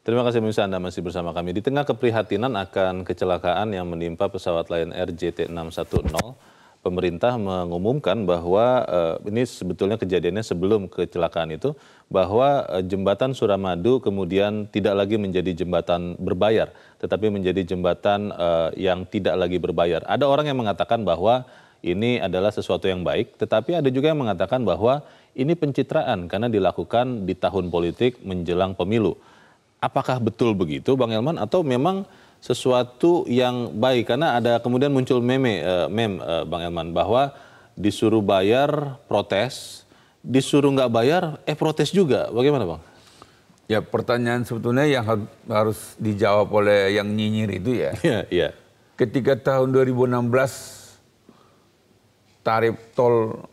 Terima kasih pemirsa Anda masih bersama kami. Di tengah keprihatinan akan kecelakaan yang menimpa pesawat Lion Air JT610, pemerintah mengumumkan bahwa eh, ini sebetulnya kejadiannya sebelum kecelakaan itu bahwa eh, jembatan Suramadu kemudian tidak lagi menjadi jembatan berbayar, tetapi menjadi jembatan eh, yang tidak lagi berbayar. Ada orang yang mengatakan bahwa ini adalah sesuatu yang baik, tetapi ada juga yang mengatakan bahwa ini pencitraan karena dilakukan di tahun politik menjelang pemilu. Apakah betul begitu Bang Elman atau memang sesuatu yang baik karena ada kemudian muncul meme uh, eh, mem uh, eh, Bang Elman bahwa disuruh bayar protes, disuruh nggak bayar eh protes juga. Bagaimana Bang? Ya pertanyaan sebetulnya yang harus dijawab oleh yang nyinyir itu ya. Iya, iya. Ketika tahun 2016 tarif tol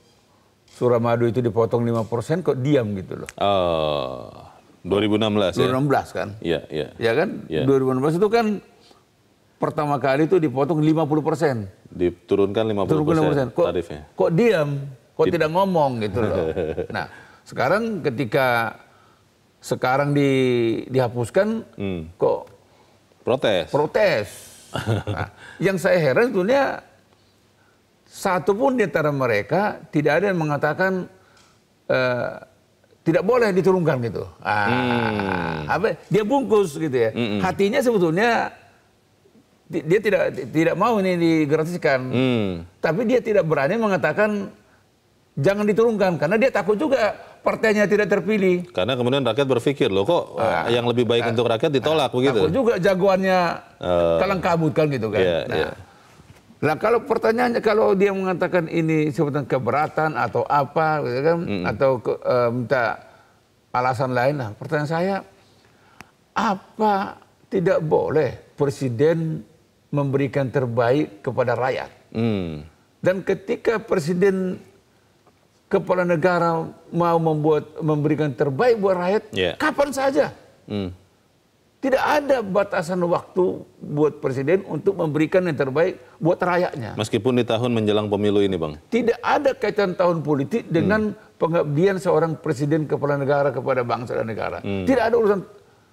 Suramadu itu dipotong 5% kok diam gitu loh. Oh. 2016 ya. belas kan? Iya, iya. Ya kan? Ya. 2016 itu kan pertama kali itu dipotong 50%. Diturunkan 50%, Turunkan 50%. Kok, Kok diam? Kok Di... tidak ngomong gitu loh. nah, sekarang ketika sekarang di, dihapuskan hmm. kok protes. Protes. Nah, yang saya heran sebetulnya satu pun di antara mereka tidak ada yang mengatakan uh, tidak boleh diturunkan gitu. Ah, hmm. apa dia bungkus gitu ya. Hmm. Hatinya sebetulnya dia tidak tidak mau ini digratiskan. Hmm. Tapi dia tidak berani mengatakan jangan diturunkan karena dia takut juga partainya tidak terpilih. Karena kemudian rakyat berpikir loh kok ah, eh, yang lebih baik ah, untuk rakyat ah, ditolak ah, begitu. Takut juga jagoannya uh, kalang kabut kan gitu kan. Yeah, nah, yeah. Nah kalau pertanyaannya kalau dia mengatakan ini sebutan keberatan atau apa gitu kan mm -hmm. atau eh, minta alasan lain lah pertanyaan saya apa tidak boleh presiden memberikan terbaik kepada rakyat. Mm. Dan ketika presiden kepala negara mau membuat memberikan terbaik buat rakyat yeah. kapan saja. Mm. Tidak ada batasan waktu buat presiden untuk memberikan yang terbaik buat rakyatnya. Meskipun di tahun menjelang pemilu ini, Bang. Tidak ada kaitan tahun politik dengan hmm. pengabdian seorang presiden kepala negara kepada bangsa dan negara. Hmm. Tidak ada urusan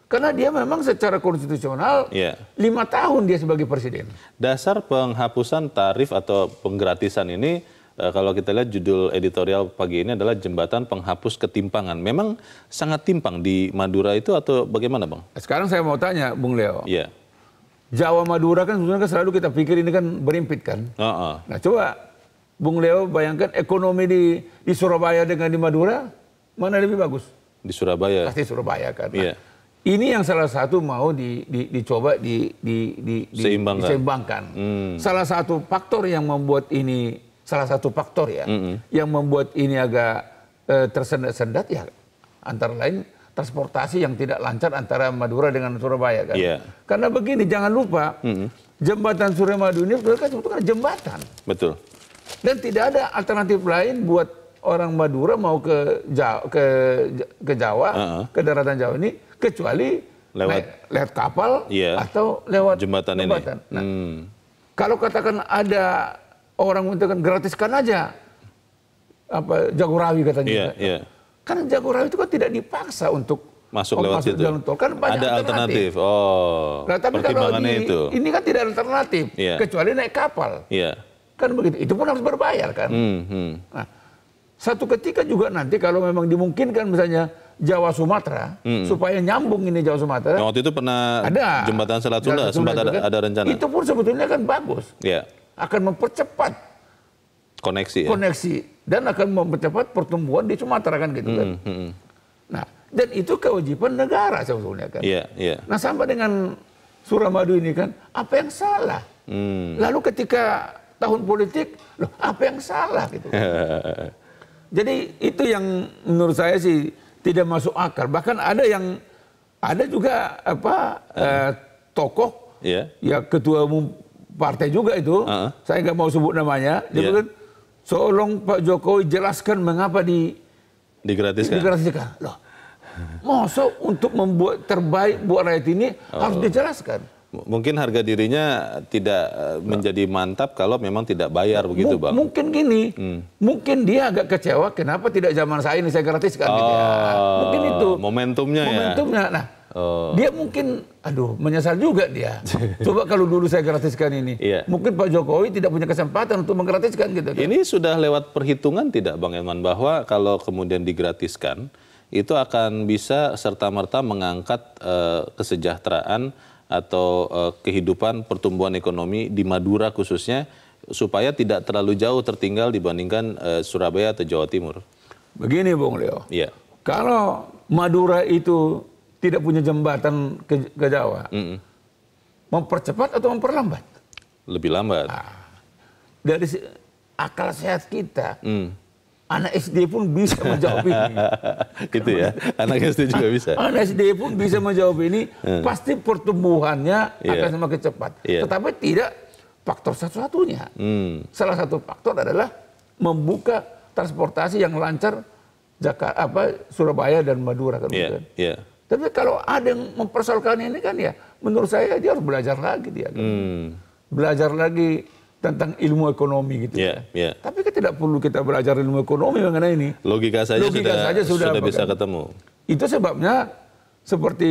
karena dia memang secara konstitusional yeah. lima tahun dia sebagai presiden. Dasar penghapusan tarif atau penggratisan ini Eh, kalau kita lihat judul editorial pagi ini adalah jembatan penghapus ketimpangan. Memang sangat timpang di Madura itu atau bagaimana, Bang? Sekarang saya mau tanya, Bung Leo. Iya. Jawa Madura kan sebenarnya kan selalu kita pikir ini kan berimpit kan. Uh -uh. Nah, coba Bung Leo bayangkan ekonomi di di Surabaya dengan di Madura mana lebih bagus? Di Surabaya. Pasti Surabaya kan. Iya. Nah, Ini yang salah satu mau di, di, dicoba di, di, di, di diseimbangkan. Hmm. Salah satu faktor yang membuat ini salah satu faktor ya mm-hmm. yang membuat ini agak e, tersendat-sendat ya antara lain transportasi yang tidak lancar antara Madura dengan Surabaya kan. Yeah. Karena begini jangan lupa mm-hmm. jembatan Suramadu ini sebenarnya sebetulnya kan jembatan. Betul. Dan tidak ada alternatif lain buat orang Madura mau ke Jawa, ke ke Jawa, uh-huh. ke daratan Jawa ini kecuali lewat lewat kapal yeah. atau lewat jembatan, jembatan. ini. Nah, hmm. Kalau katakan ada orang mengatakan gratiskan aja apa Jagorawi katanya. Yeah, iya. kan. yeah. kan Jagorawi itu kan tidak dipaksa untuk masuk oh, lewat masuk situ. jalan tol kan banyak ada alternatif. alternatif. Oh. Nah, tapi kan kalau di, itu. ini kan tidak alternatif yeah. kecuali naik kapal. Yeah. Kan begitu. Itu pun harus berbayar kan. Mm -hmm. Nah, satu ketika juga nanti kalau memang dimungkinkan misalnya Jawa Sumatera mm supaya nyambung ini Jawa Sumatera. Nah, waktu itu pernah ada jembatan Selat Sunda sempat ada, kan. ada rencana. Itu pun sebetulnya kan bagus. Yeah akan mempercepat koneksi, ya? koneksi dan akan mempercepat pertumbuhan di Sumatera kan gitu hmm, kan. Hmm, -hmm. Nah, dan itu kewajiban negara sebetulnya kan. yeah, Yeah. Nah, sampai dengan Suramadu ini kan, apa yang salah? Hmm. Lalu ketika tahun politik, loh apa yang salah gitu. kan? Jadi itu yang menurut saya sih tidak masuk akal. Bahkan ada yang ada juga apa uh. eh, tokoh yeah. ya ketua umum partai juga itu, uh -huh. saya nggak mau sebut namanya, dia yeah. bilang, tolong Pak Jokowi jelaskan mengapa di digratiskan. Digratiskan. Loh, masa untuk membuat terbaik buat rakyat ini oh. harus dijelaskan. Mungkin harga dirinya tidak eh, menjadi mantap kalau memang tidak bayar M begitu bang. Mungkin gini, hmm. mungkin dia agak kecewa kenapa tidak zaman saya ini saya gratiskan. Oh, gitu ya. Oh, mungkin itu. Momentumnya, momentumnya ya. Momentumnya. Nah, Oh. Dia mungkin, aduh, menyesal juga dia. Coba kalau dulu saya gratiskan ini, yeah. mungkin Pak Jokowi tidak punya kesempatan untuk menggratiskan gitu. Kan? Ini sudah lewat perhitungan tidak, Bang Eman, bahwa kalau kemudian digratiskan itu akan bisa serta merta mengangkat uh, kesejahteraan atau uh, kehidupan pertumbuhan ekonomi di Madura khususnya supaya tidak terlalu jauh tertinggal dibandingkan uh, Surabaya atau Jawa Timur. Begini Bung Leo. Iya. Kalau Madura itu tidak punya jembatan ke, ke Jawa, mm -mm. mempercepat atau memperlambat? Lebih lambat. Nah, dari akal sehat kita, mm anak SD pun bisa menjawab ini. gitu ya, anak SD juga ah, bisa. Anak SD pun bisa menjawab ini, mm. pasti pertumbuhannya yeah. akan semakin cepat. Yeah. Tetapi tidak faktor satu-satunya. Mm. Salah satu faktor adalah membuka transportasi yang lancar Jakarta, apa Surabaya dan Madura kan yeah. Iya, kan? Yeah. Tapi kalau ada yang mempersoalkan ini kan ya, menurut saya dia harus belajar lagi dia. Kan? Hmm. Belajar lagi tentang ilmu ekonomi gitu. Yeah, yeah. Tapi kan tidak perlu kita belajar ilmu ekonomi mengenai ini. Logika saja Logika sudah, saja sudah, sudah bisa kan? ketemu. Itu sebabnya seperti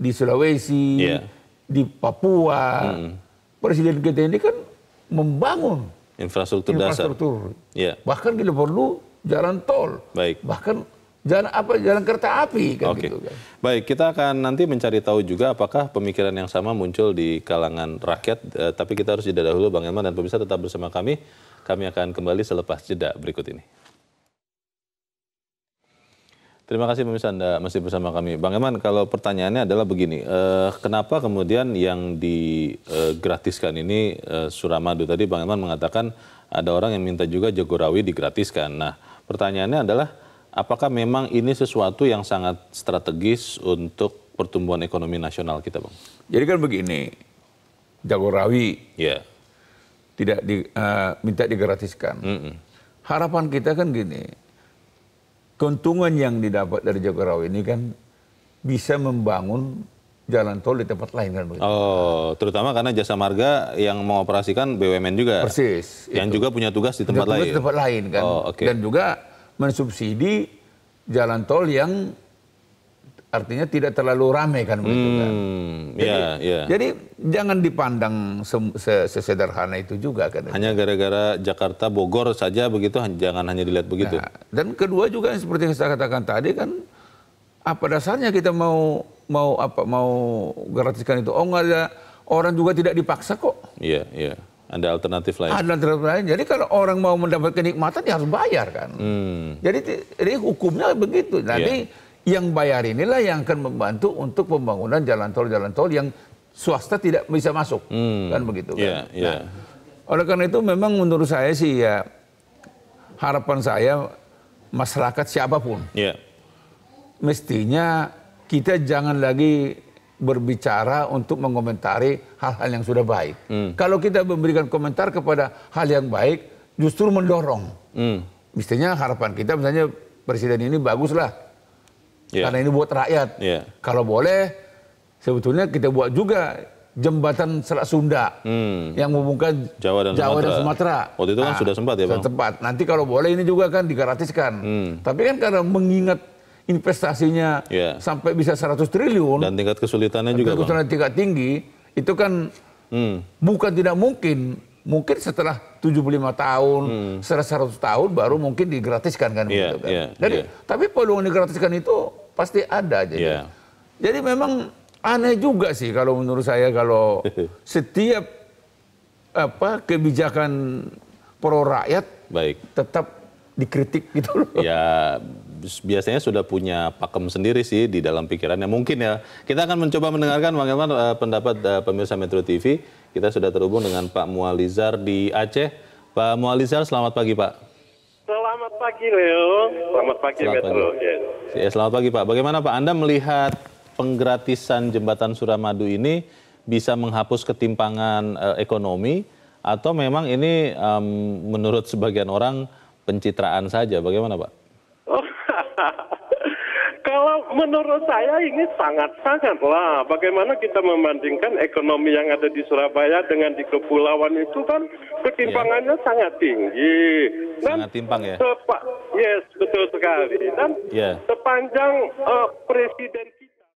di Sulawesi, yeah. di Papua, hmm. presiden kita ini kan membangun infrastruktur, infrastruktur. dasar. Ya. Yeah. Bahkan kita perlu jalan tol. Baik. Bahkan jalan apa jalan kereta api kan okay. gitu kan. Baik, kita akan nanti mencari tahu juga apakah pemikiran yang sama muncul di kalangan rakyat eh, tapi kita harus jeda dahulu Bang Elman dan pemirsa tetap bersama kami. Kami akan kembali selepas jeda berikut ini. Terima kasih pemirsa Anda masih bersama kami. Bang Eman, kalau pertanyaannya adalah begini, eh, kenapa kemudian yang digratiskan eh, ini eh, Suramadu tadi Bang Eman mengatakan ada orang yang minta juga Jogorawi digratiskan. Nah, pertanyaannya adalah apakah memang ini sesuatu yang sangat strategis untuk pertumbuhan ekonomi nasional kita, Bang? Jadi kan begini, Jagorawi yeah. tidak di, uh, minta digratiskan. Mm -mm. Harapan kita kan gini, keuntungan yang didapat dari Jagorawi ini kan bisa membangun jalan tol di tempat lain kan begitu. Oh, terutama karena jasa marga yang mengoperasikan BUMN juga. Persis. Yang itu. juga punya tugas di tempat punya lain. tempat lain kan. Oh, okay. Dan juga mensubsidi jalan tol yang artinya tidak terlalu ramai kan begitu kan. Hmm, jadi, yeah, yeah. jadi jangan dipandang sesederhana itu juga kan. Hanya gara-gara Jakarta Bogor saja begitu jangan hanya dilihat begitu. Nah, dan kedua juga seperti yang saya katakan tadi kan apa dasarnya kita mau mau apa mau gratiskan itu? Oh enggak ada orang juga tidak dipaksa kok. Iya yeah, iya. Yeah. Ada alternatif lain. Ada alternatif lain. Jadi kalau orang mau mendapat kenikmatan dia harus bayar kan. Hmm. Jadi, jadi hukumnya begitu. Nanti yeah. Iya. yang bayar inilah yang akan membantu untuk pembangunan jalan tol-jalan tol yang swasta tidak bisa masuk hmm. kan begitu kan. Yeah, yeah. Nah, oleh karena itu memang menurut saya sih ya harapan saya masyarakat siapapun yeah. mestinya kita jangan lagi berbicara untuk mengomentari hal-hal yang sudah baik. Hmm. Kalau kita memberikan komentar kepada hal yang baik, justru mendorong. Hmm. Mestinya harapan kita, misalnya presiden ini baguslah, yeah. karena ini buat rakyat. Yeah. Kalau boleh, sebetulnya kita buat juga jembatan Selat Sunda hmm. yang menghubungkan Jawa dan Jawa Sumatera. Dan Sumatera. Waktu itu kan nah, kan sudah sempat ya bang. Sempat. Nanti kalau boleh ini juga kan digratiskan. Hmm. Tapi kan karena mengingat investasinya ya. sampai bisa 100 triliun dan tingkat kesulitannya juga kesulitan tingkat tinggi itu kan hmm. bukan tidak mungkin mungkin setelah 75 tahun hmm. setelah 100 tahun baru mungkin digratiskan kan yeah, iya, gitu kan yeah, jadi yeah. tapi peluang digratiskan itu pasti ada jadi iya. yeah. jadi memang aneh juga sih kalau menurut saya kalau setiap apa kebijakan pro rakyat baik tetap dikritik gitu loh ya biasanya sudah punya pakem sendiri sih di dalam pikirannya. Mungkin ya, kita akan mencoba mendengarkan bagaimana uh, eh, pendapat uh, pemirsa Metro TV. Kita sudah terhubung dengan Pak Mualizar di Aceh. Pak Mualizar, selamat pagi Pak. Selamat pagi Leo. Selamat pagi selamat Metro. Pagi. Ya, selamat pagi Pak. Bagaimana Pak Anda melihat penggratisan jembatan Suramadu ini bisa menghapus ketimpangan uh, ekonomi atau memang ini um, menurut sebagian orang pencitraan saja? Bagaimana Pak? Kalau menurut saya ini sangat sangat lah. bagaimana kita membandingkan ekonomi yang ada di Surabaya dengan di kepulauan itu kan ketimpangannya yeah. sangat tinggi. Dan sangat timpang ya. Yes, betul sekali. Dan yeah. sepanjang uh, presiden